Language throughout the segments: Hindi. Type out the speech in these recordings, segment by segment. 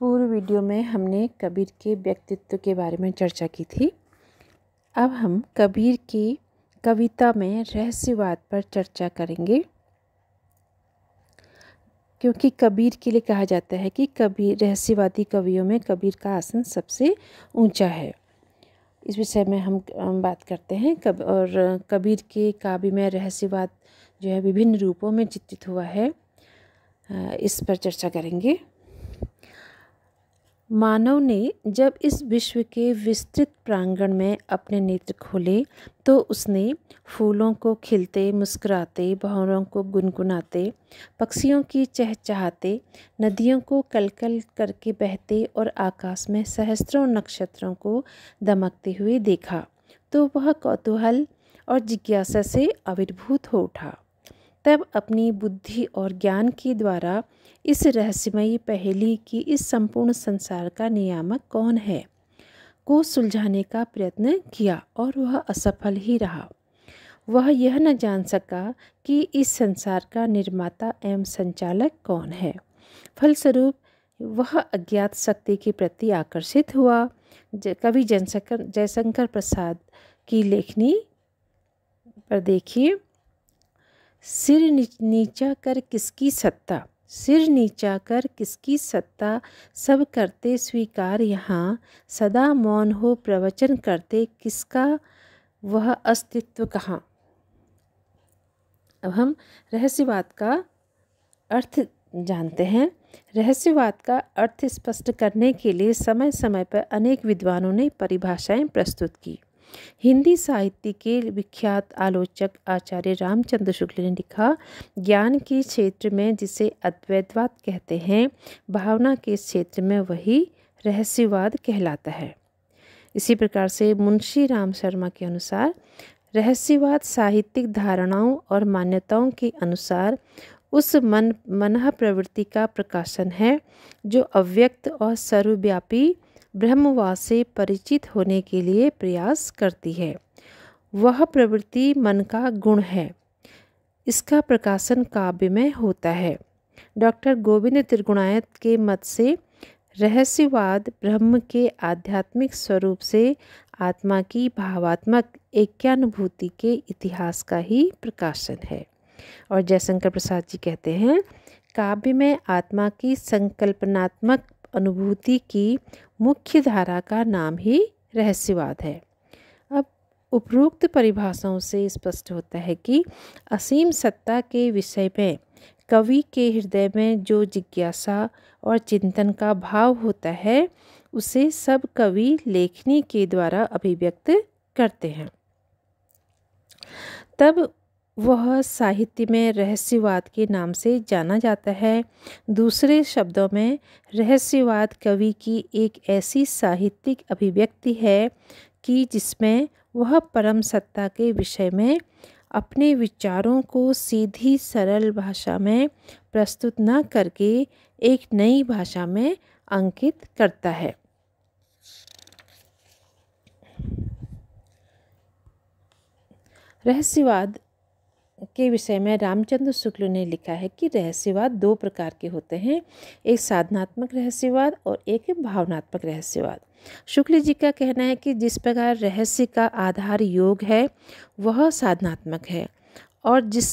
पूर्व वीडियो में हमने कबीर के व्यक्तित्व के बारे में चर्चा की थी अब हम कबीर की कविता में रहस्यवाद पर चर्चा करेंगे क्योंकि कबीर के लिए कहा जाता है कि कबीर रहस्यवादी कवियों में कबीर का आसन सबसे ऊंचा है इस विषय में हम बात करते हैं कब और कबीर के काव्य में रहस्यवाद जो है विभिन्न रूपों में चित्रित हुआ है इस पर चर्चा करेंगे मानव ने जब इस विश्व के विस्तृत प्रांगण में अपने नेत्र खोले तो उसने फूलों को खिलते मुस्कुराते भंवरों को गुनगुनाते पक्षियों की चहचहाते नदियों को कलकल करके बहते और आकाश में सहस्त्रों नक्षत्रों को दमकते हुए देखा तो वह कौतूहल और जिज्ञासा से आविर्भूत हो उठा तब अपनी बुद्धि और ज्ञान के द्वारा इस रहस्यमयी पहेली की इस संपूर्ण संसार का नियामक कौन है को सुलझाने का प्रयत्न किया और वह असफल ही रहा वह यह न जान सका कि इस संसार का निर्माता एवं संचालक कौन है फलस्वरूप वह अज्ञात शक्ति के प्रति आकर्षित हुआ कवि जनशंकर जयशंकर प्रसाद की लेखनी पर देखिए सिर नीचा कर किसकी सत्ता सिर नीचा कर किसकी सत्ता सब करते स्वीकार यहाँ सदा मौन हो प्रवचन करते किसका वह अस्तित्व कहाँ अब हम रहस्यवाद का अर्थ जानते हैं रहस्यवाद का अर्थ स्पष्ट करने के लिए समय समय पर अनेक विद्वानों ने परिभाषाएं प्रस्तुत की हिंदी साहित्य के विख्यात आलोचक आचार्य रामचंद्र शुक्ल ने लिखा ज्ञान के क्षेत्र में जिसे अद्वैतवाद कहते हैं भावना के क्षेत्र में वही रहस्यवाद कहलाता है इसी प्रकार से मुंशी राम शर्मा के अनुसार रहस्यवाद साहित्यिक धारणाओं और मान्यताओं के अनुसार उस मन मन प्रवृत्ति का प्रकाशन है जो अव्यक्त और सर्वव्यापी ब्रह्मवाद से परिचित होने के लिए प्रयास करती है वह प्रवृत्ति मन का गुण है इसका प्रकाशन काव्य में होता है डॉक्टर गोविंद त्रिगुणायत के मत से रहस्यवाद ब्रह्म के आध्यात्मिक स्वरूप से आत्मा की भावात्मक एक्यानुभूति के इतिहास का ही प्रकाशन है और जयशंकर प्रसाद जी कहते हैं काव्य में आत्मा की संकल्पनात्मक अनुभूति की मुख्य धारा का नाम ही रहस्यवाद है अब उपरोक्त परिभाषाओं से स्पष्ट होता है कि असीम सत्ता के विषय में कवि के हृदय में जो जिज्ञासा और चिंतन का भाव होता है उसे सब कवि लेखनी के द्वारा अभिव्यक्त करते हैं तब वह साहित्य में रहस्यवाद के नाम से जाना जाता है दूसरे शब्दों में रहस्यवाद कवि की एक ऐसी साहित्यिक अभिव्यक्ति है कि जिसमें वह परम सत्ता के विषय में अपने विचारों को सीधी सरल भाषा में प्रस्तुत न करके एक नई भाषा में अंकित करता है रहस्यवाद के विषय में रामचंद्र शुक्ल ने लिखा है कि रहस्यवाद दो प्रकार के होते हैं एक साधनात्मक रहस्यवाद और एक भावनात्मक रहस्यवाद शुक्ल जी का कहना है कि जिस प्रकार रहस्य का आधार योग है वह साधनात्मक है और जिस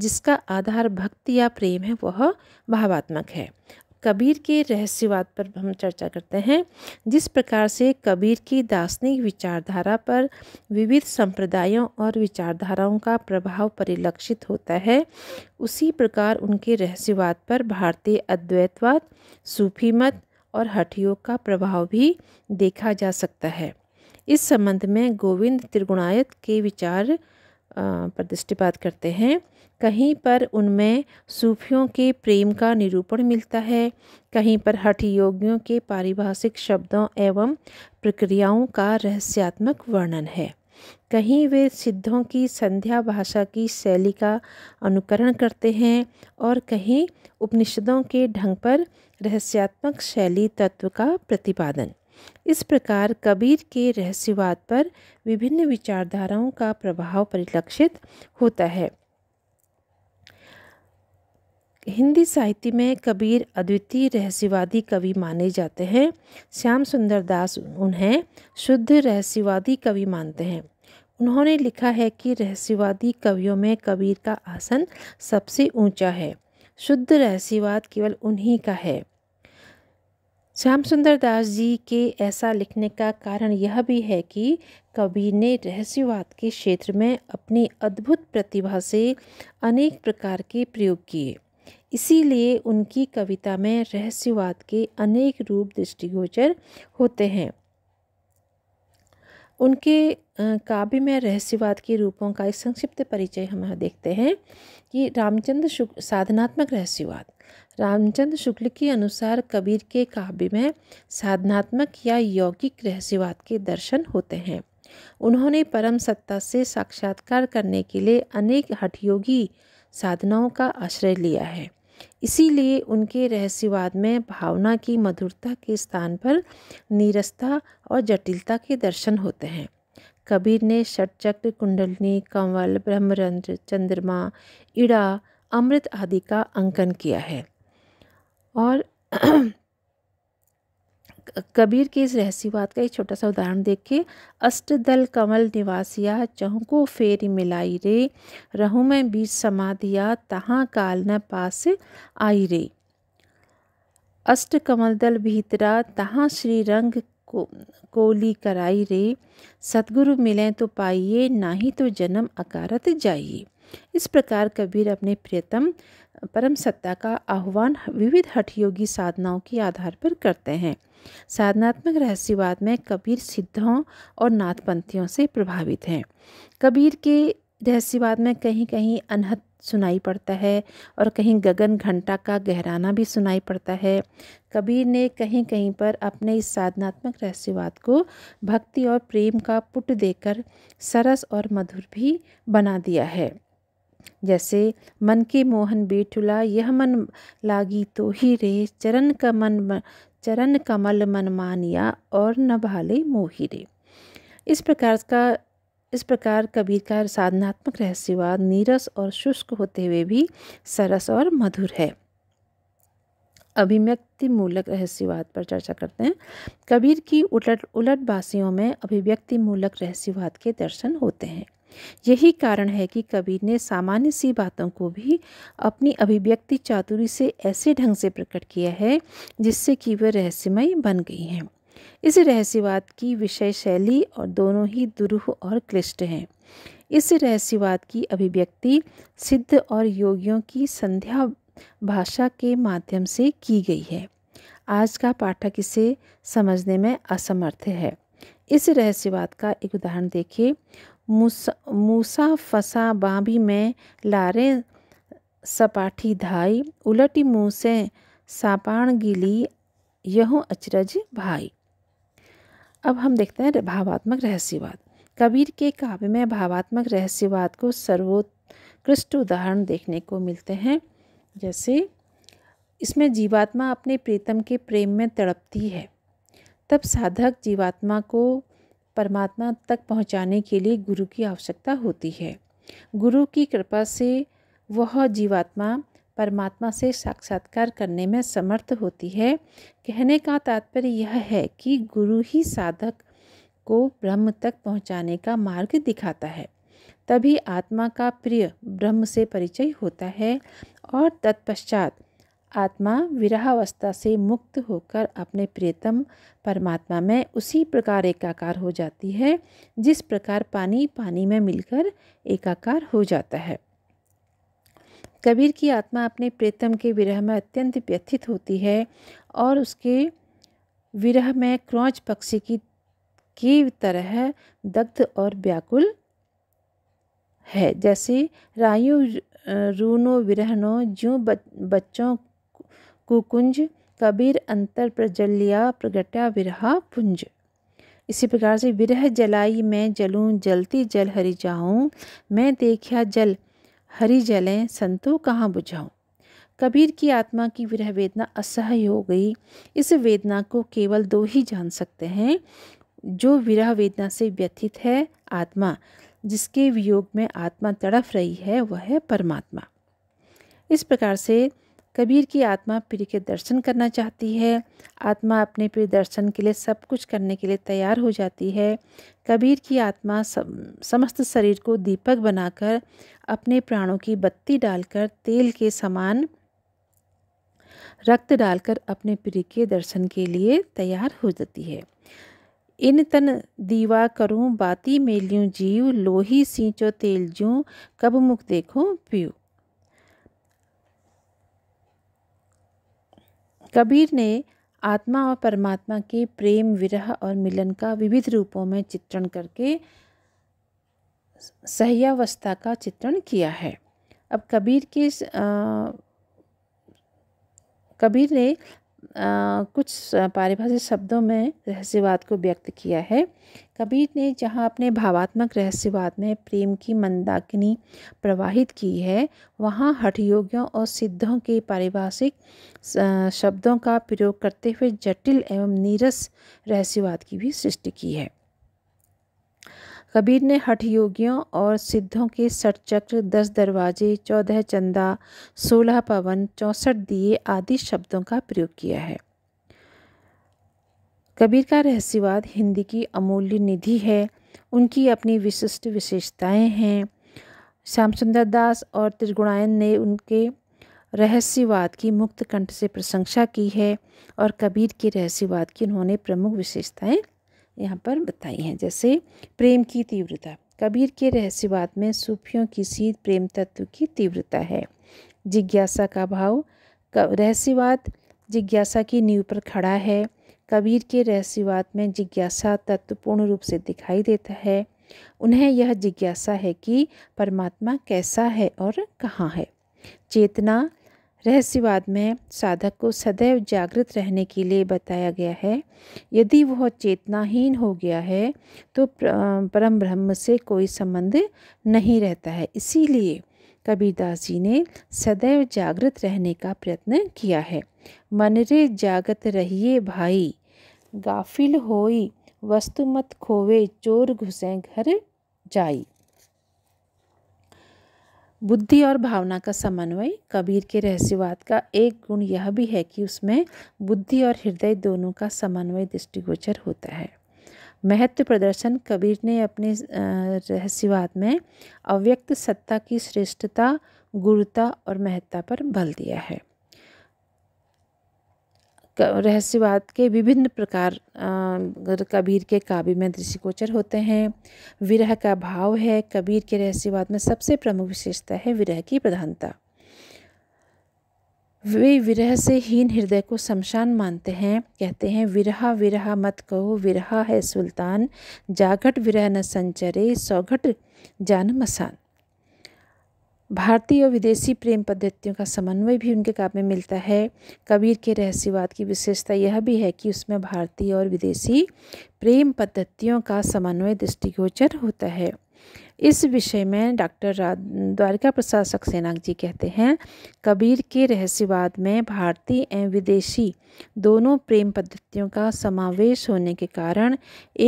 जिसका आधार भक्ति या प्रेम है वह भावात्मक है कबीर के रहस्यवाद पर हम चर्चा करते हैं जिस प्रकार से कबीर की दार्शनिक विचारधारा पर विविध संप्रदायों और विचारधाराओं का प्रभाव परिलक्षित होता है उसी प्रकार उनके रहस्यवाद पर भारतीय अद्वैतवाद सूफी मत और हठयोग का प्रभाव भी देखा जा सकता है इस संबंध में गोविंद त्रिगुणायत के विचार प्रदृष्टिपात करते हैं कहीं पर उनमें सूफियों के प्रेम का निरूपण मिलता है कहीं पर हठ योगियों के पारिभाषिक शब्दों एवं प्रक्रियाओं का रहस्यात्मक वर्णन है कहीं वे सिद्धों की संध्या भाषा की शैली का अनुकरण करते हैं और कहीं उपनिषदों के ढंग पर रहस्यात्मक शैली तत्व का प्रतिपादन इस प्रकार कबीर के रहस्यवाद पर विभिन्न विचारधाराओं का प्रभाव परिलक्षित होता है हिंदी साहित्य में कबीर अद्वितीय रहस्यवादी कवि माने जाते हैं श्याम सुंदर दास उन्हें शुद्ध रहस्यवादी कवि मानते हैं उन्होंने लिखा है कि रहस्यवादी कवियों में कबीर का आसन सबसे ऊंचा है शुद्ध रहस्यवाद केवल उन्हीं का है श्याम सुंदर दास जी के ऐसा लिखने का कारण यह भी है कि कवि ने रहस्यवाद के क्षेत्र में अपनी अद्भुत प्रतिभा से अनेक प्रकार के प्रयोग किए इसीलिए उनकी कविता में रहस्यवाद के अनेक रूप दृष्टिगोचर होते हैं उनके काव्य में रहस्यवाद के रूपों का एक संक्षिप्त परिचय हम देखते हैं कि रामचंद्र शुक्ल साधनात्मक रहस्यवाद रामचंद्र शुक्ल के अनुसार कबीर के काव्य में साधनात्मक या यौगिक रहस्यवाद के दर्शन होते हैं उन्होंने परम सत्ता से साक्षात्कार करने के लिए अनेक हठयोगी साधनाओं का आश्रय लिया है इसीलिए उनके रहस्यवाद में भावना की मधुरता के स्थान पर नीरसता और जटिलता के दर्शन होते हैं कबीर ने षटचक्र कुंडलनी कंवल ब्रह्मरंध्र चंद्रमा इड़ा अमृत आदि का अंकन किया है और कबीर के इस रहस्यवाद का एक छोटा सा उदाहरण देखिए अष्टदल कमल निवासिया चहुको फेरी मिलाई रे रहू में बीच समा दिया तहाँ काल न पास आई रे अष्ट कमल दल भीतरा तहाँ श्री रंग को कोली कराई रे सतगुरु मिलें तो पाइए ना ही तो जन्म अकारत जाइए इस प्रकार कबीर अपने प्रियतम परम सत्ता का आह्वान विविध हठयोगी साधनाओं के आधार पर करते हैं साधनात्मक रहस्यवाद में कबीर सिद्धों और नाथपंथियों से प्रभावित हैं कबीर के रहस्य बाद में कहीं कहीं अनहद सुनाई पड़ता है और कहीं गगन घंटा का गहराना भी सुनाई पड़ता है कबीर ने कहीं कहीं पर अपने इस साधनात्मक रहस्यवाद को भक्ति और प्रेम का पुट देकर सरस और मधुर भी बना दिया है जैसे मन के मोहन बेटुला यह मन लागी तो ही रे चरण कमन चरण कमल मन मानिया और न भाले मोहिरे इस प्रकार का इस प्रकार कबीर का साधनात्मक रहस्यवाद नीरस और शुष्क होते हुए भी सरस और मधुर है अभिव्यक्ति मूलक रहस्यवाद पर चर्चा करते हैं कबीर की उलट उलट बासियों में अभिव्यक्ति मूलक रहस्यवाद के दर्शन होते हैं यही कारण है कि कबीर ने सामान्य सी बातों को भी अपनी अभिव्यक्ति चातुरी से ऐसे ढंग से प्रकट किया है जिससे कि वे रहस्यमय बन गई हैं इस रहस्यवाद की विषय शैली और दोनों ही दुरूह और क्लिष्ट हैं इस रहस्यवाद की अभिव्यक्ति सिद्ध और योगियों की संध्या भाषा के माध्यम से की गई है आज का पाठक इसे समझने में असमर्थ है इस रहस्यवाद का एक उदाहरण देखिए मूसा मूसा फसा बाबी में लारे सपाठी धाई उलटी मुँह से सापाण गिली यह अचरज भाई अब हम देखते हैं भावात्मक रहस्यवाद कबीर के काव्य में भावात्मक रहस्यवाद को सर्वोत्कृष्ट उदाहरण देखने को मिलते हैं जैसे इसमें जीवात्मा अपने प्रीतम के प्रेम में तड़पती है तब साधक जीवात्मा को परमात्मा तक पहुंचाने के लिए गुरु की आवश्यकता होती है गुरु की कृपा से वह जीवात्मा परमात्मा से साक्षात्कार करने में समर्थ होती है कहने का तात्पर्य यह है कि गुरु ही साधक को ब्रह्म तक पहुंचाने का मार्ग दिखाता है तभी आत्मा का प्रिय ब्रह्म से परिचय होता है और तत्पश्चात आत्मा विराहावस्था से मुक्त होकर अपने प्रियतम परमात्मा में उसी प्रकार एकाकार हो जाती है जिस प्रकार पानी पानी में मिलकर एकाकार हो जाता है कबीर की आत्मा अपने प्रीतम के विरह में अत्यंत व्यथित होती है और उसके विरह में क्रौच पक्षी की की तरह दग्ध और व्याकुल है जैसे रायु रूनो विरहनो ज्यों बच्चों कुकुंज कबीर अंतर प्रजलिया प्रगटा विरहा पुंज इसी प्रकार से विरह जलाई मैं जलूं जलती जल हरी जाऊं मैं देखा जल हरी जलें संतो कहाँ बुझाऊँ कबीर की आत्मा की विरह वेदना असह्य हो गई इस वेदना को केवल दो ही जान सकते हैं जो विरह वेदना से व्यथित है आत्मा जिसके वियोग में आत्मा तड़फ रही है वह है परमात्मा इस प्रकार से कबीर की आत्मा पीर के दर्शन करना चाहती है आत्मा अपने पीर दर्शन के लिए सब कुछ करने के लिए तैयार हो जाती है कबीर की आत्मा समस्त शरीर को दीपक बनाकर अपने प्राणों की बत्ती डालकर तेल के समान रक्त डालकर अपने प्रिय के दर्शन के लिए तैयार हो जाती है इन तन दीवा करूँ बाती मेलियूँ जीव लोही सींचो तेल जूँ कब मुख देखो पीऊँ कबीर ने आत्मा और परमात्मा के प्रेम विरह और मिलन का विविध रूपों में चित्रण करके सहयावस्था का चित्रण किया है अब कबीर के कबीर ने कुछ पारिभाषिक शब्दों में रहस्यवाद को व्यक्त किया है कबीर ने जहाँ अपने भावात्मक रहस्यवाद में प्रेम की मंदाकिनी प्रवाहित की है वहाँ हठयोगियों और सिद्धों के पारिभाषिक शब्दों का प्रयोग करते हुए जटिल एवं नीरस रहस्यवाद की भी सृष्टि की है कबीर ने हठ योगियों और सिद्धों के सठ चक्र दस दरवाजे चौदह चंदा सोलह पवन चौंसठ दिए आदि शब्दों का प्रयोग किया है कबीर का रहस्यवाद हिंदी की अमूल्य निधि है उनकी अपनी विशिष्ट विशेषताएं हैं श्याम सुंदर दास और त्रिगुणायन ने उनके रहस्यवाद की मुक्त कंठ से प्रशंसा की है और कबीर के रहस्यवाद की उन्होंने प्रमुख विशेषताएं यहाँ पर बताई हैं जैसे प्रेम की तीव्रता कबीर के रहस्यवाद में सूफियों की सीध प्रेम तत्व की तीव्रता है जिज्ञासा का भाव रहस्यवाद जिज्ञासा की नींव पर खड़ा है कबीर के रहस्यवाद में जिज्ञासा तत्व पूर्ण रूप से दिखाई देता है उन्हें यह जिज्ञासा है कि परमात्मा कैसा है और कहाँ है चेतना रहस्यवाद में साधक को सदैव जागृत रहने के लिए बताया गया है यदि वह चेतनाहीन हो गया है तो परम ब्रह्म से कोई संबंध नहीं रहता है इसीलिए कबीरदास जी ने सदैव जागृत रहने का प्रयत्न किया है मन रे जागत रहिए भाई गाफिल होई वस्तु मत खोवे चोर घुसे घर जाई बुद्धि और भावना का समन्वय कबीर के रहस्यवाद का एक गुण यह भी है कि उसमें बुद्धि और हृदय दोनों का समन्वय दृष्टिगोचर होता है महत्व प्रदर्शन कबीर ने अपने रहस्यवाद में अव्यक्त सत्ता की श्रेष्ठता गुरुता और महत्ता पर बल दिया है रहस्यवाद के विभिन्न प्रकार कबीर के काव्य में दृष्टिगोचर होते हैं विरह का भाव है कबीर के रहस्यवाद में सबसे प्रमुख विशेषता है विरह की प्रधानता वे विरह से हीन हृदय को शमशान मानते हैं कहते हैं विरह विरह मत कहो विरह है सुल्तान जाघट विरह न संचरे सौघट जान मसान भारतीय और विदेशी प्रेम पद्धतियों का समन्वय भी उनके काव्य में मिलता है कबीर के रहस्यवाद की विशेषता यह भी है कि उसमें भारतीय और विदेशी प्रेम पद्धतियों का समन्वय दृष्टिगोचर होता है इस विषय में डॉक्टर द्वारिका प्रसाद सक्सेना जी कहते हैं कबीर के रहस्यवाद में भारतीय एवं विदेशी दोनों प्रेम पद्धतियों का समावेश होने के कारण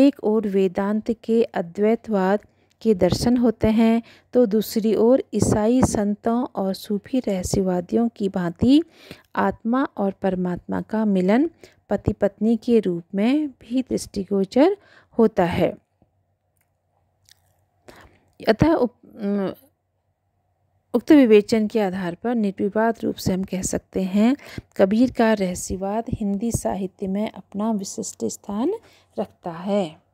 एक और वेदांत के अद्वैतवाद के दर्शन होते हैं तो दूसरी ओर ईसाई संतों और सूफी रहस्यवादियों की भांति आत्मा और परमात्मा का मिलन पति पत्नी के रूप में भी दृष्टिगोचर होता है अतः उक्त विवेचन के आधार पर निर्विवाद रूप से हम कह सकते हैं कबीर का रहस्यवाद हिंदी साहित्य में अपना विशिष्ट स्थान रखता है